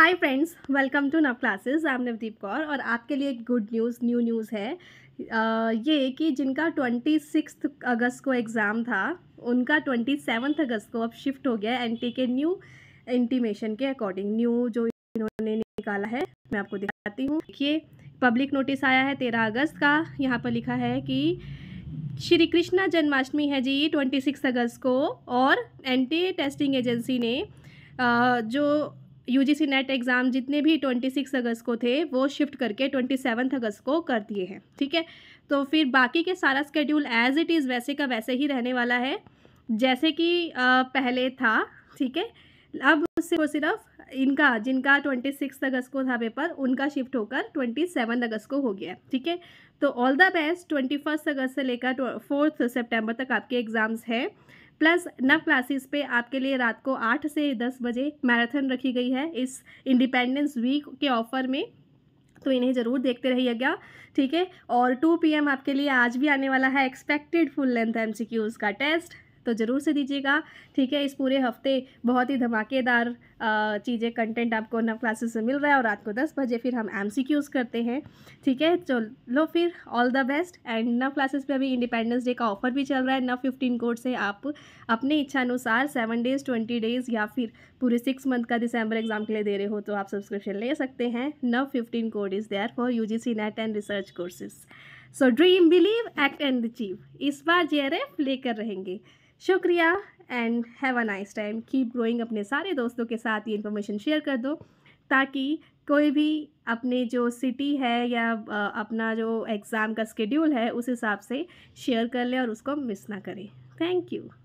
hi friends welcome to Nav classes I am Navdeep Kaur और आपके लिए एक गुड न्यूज़ न्यू न्यूज़ है ये कि जिनका ट्वेंटी सिक्स अगस्त को एग्ज़ाम था उनका ट्वेंटी सेवन्थ अगस्त को अब शिफ्ट हो गया एन के न्यू इंटीमेशन के अकॉर्डिंग न्यू जो इन्होंने निकाला है मैं आपको दिखाती हूँ देखिए पब्लिक नोटिस आया है तेरह अगस्त का यहाँ पर लिखा है कि श्री कृष्णा जन्माष्टमी है जी ट्वेंटी सिक्स अगस्त को और एंटी टेस्टिंग एजेंसी ने जो यू जी नेट एग्ज़ाम जितने भी ट्वेंटी सिक्स अगस्त को थे वो शिफ्ट करके ट्वेंटी सेवन्थ अगस्त को कर दिए हैं ठीक है तो फिर बाकी के सारा स्केड्यूल एज इट इज़ वैसे का वैसे ही रहने वाला है जैसे कि पहले था ठीक है अब सिर्फ सिर्फ इनका जिनका ट्वेंटी सिक्स अगस्त को था पेपर उनका शिफ्ट होकर ट्वेंटी सेवन अगस्त को हो गया ठीक है तो all the best twenty first अगस्त से लेकर फोर्थ सेप्टेम्बर तक आपके एग्ज़ाम्स हैं प्लस नव क्लासेस पे आपके लिए रात को आठ से दस बजे मैराथन रखी गई है इस इंडिपेंडेंस वीक के ऑफर में तो इन्हें ज़रूर देखते रहिएगा ठीक है और टू पीएम आपके लिए आज भी आने वाला है एक्सपेक्टेड फुल लेंथ एमसीक्यूज़ का टेस्ट तो ज़रूर से दीजिएगा ठीक है इस पूरे हफ्ते बहुत ही धमाकेदार चीज़ें कंटेंट आपको नव क्लासेस से मिल रहा है और रात को दस बजे फिर हम एम करते हैं ठीक है चलो फिर all the best and Nav classes पे अभी इंडिपेंडेंस डे का ऑफर भी चल रहा है नव फिफ्टीन कोड से आप अपने इच्छानुसार सेवन डेज ट्वेंटी डेज या फिर पूरे सिक्स मंथ का दिसंबर एग्जाम के लिए दे रहे हो तो आप सब्सक्रिप्शन ले सकते हैं Nav fifteen code is there for U G C net and research courses so dream believe act and achieve इस बार जे आर एफ लेकर रहेंगे शुक्रिया and have a nice time keep growing अपने सारे दोस्तों के साथ साथ ये इन्फॉर्मेशन शेयर कर दो ताकि कोई भी अपने जो सिटी है या अपना जो एग्ज़ाम का स्केड्यूल है उस हिसाब से शेयर कर ले और उसको मिस ना करें थैंक यू